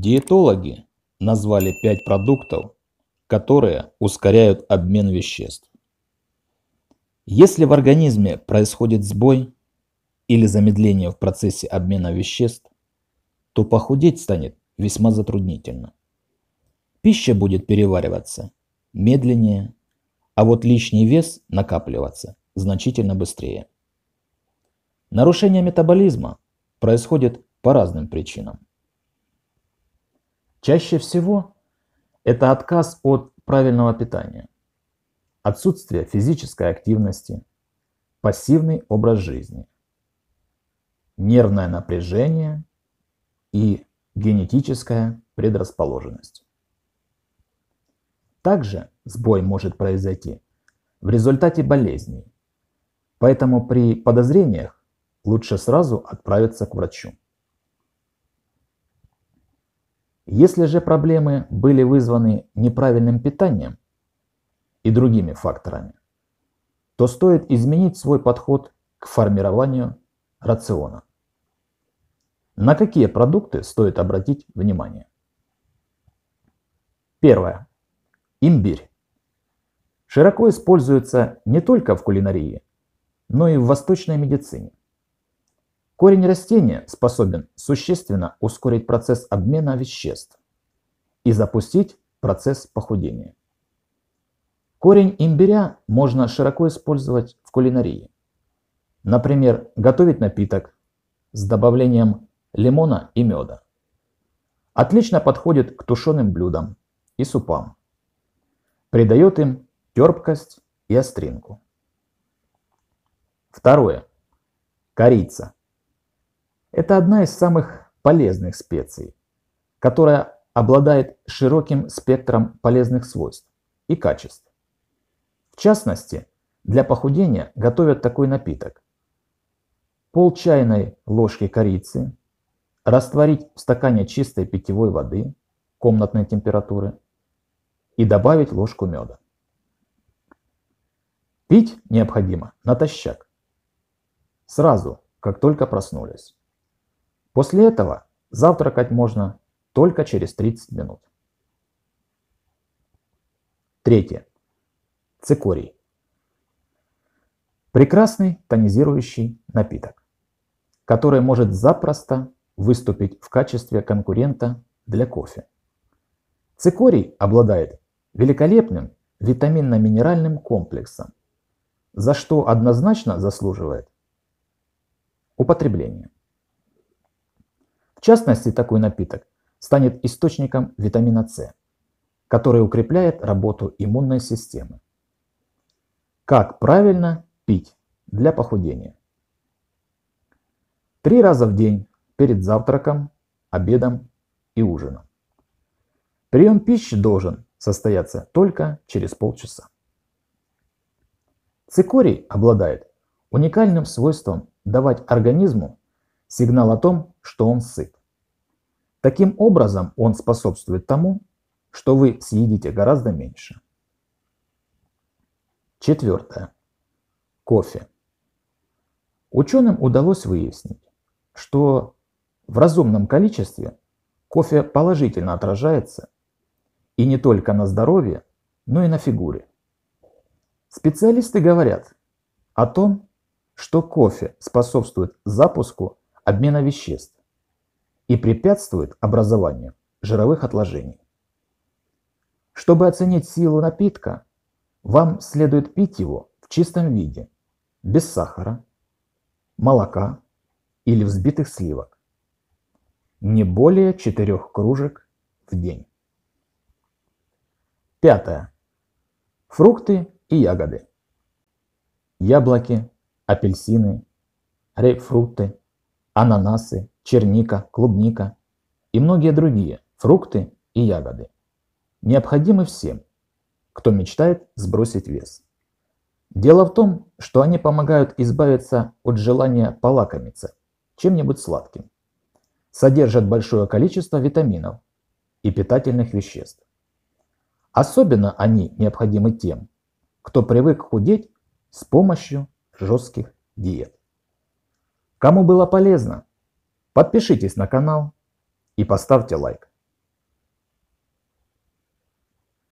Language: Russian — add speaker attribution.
Speaker 1: Диетологи назвали пять продуктов, которые ускоряют обмен веществ. Если в организме происходит сбой или замедление в процессе обмена веществ, то похудеть станет весьма затруднительно. Пища будет перевариваться медленнее, а вот лишний вес накапливаться значительно быстрее. Нарушение метаболизма происходит по разным причинам. Чаще всего это отказ от правильного питания, отсутствие физической активности, пассивный образ жизни, нервное напряжение и генетическая предрасположенность. Также сбой может произойти в результате болезней, поэтому при подозрениях лучше сразу отправиться к врачу. Если же проблемы были вызваны неправильным питанием и другими факторами, то стоит изменить свой подход к формированию рациона. На какие продукты стоит обратить внимание? Первое. Имбирь. Широко используется не только в кулинарии, но и в восточной медицине. Корень растения способен существенно ускорить процесс обмена веществ и запустить процесс похудения. Корень имбиря можно широко использовать в кулинарии. Например, готовить напиток с добавлением лимона и меда. Отлично подходит к тушеным блюдам и супам. Придает им терпкость и остринку. Второе. Корица. Это одна из самых полезных специй, которая обладает широким спектром полезных свойств и качеств. В частности, для похудения готовят такой напиток. Пол чайной ложки корицы растворить в стакане чистой питьевой воды комнатной температуры и добавить ложку меда. Пить необходимо натощак, сразу, как только проснулись. После этого завтракать можно только через 30 минут. Третье. Цикорий. Прекрасный тонизирующий напиток, который может запросто выступить в качестве конкурента для кофе. Цикорий обладает великолепным витаминно-минеральным комплексом, за что однозначно заслуживает употребление. В частности, такой напиток станет источником витамина С, который укрепляет работу иммунной системы. Как правильно пить для похудения? Три раза в день перед завтраком, обедом и ужином. Прием пищи должен состояться только через полчаса. Цикорий обладает уникальным свойством давать организму сигнал о том, что он сыт. Таким образом, он способствует тому, что вы съедите гораздо меньше. Четвертое. Кофе. Ученым удалось выяснить, что в разумном количестве кофе положительно отражается и не только на здоровье, но и на фигуре. Специалисты говорят о том, что кофе способствует запуску обмена веществ и препятствует образованию жировых отложений. Чтобы оценить силу напитка, вам следует пить его в чистом виде, без сахара, молока или взбитых сливок. Не более 4 кружек в день. Пятое. Фрукты и ягоды. Яблоки, апельсины, грейпфруты, ананасы, черника, клубника и многие другие фрукты и ягоды. Необходимы всем, кто мечтает сбросить вес. Дело в том, что они помогают избавиться от желания полакомиться чем-нибудь сладким. Содержат большое количество витаминов и питательных веществ. Особенно они необходимы тем, кто привык худеть с помощью жестких диет. Кому было полезно, подпишитесь на канал и поставьте лайк.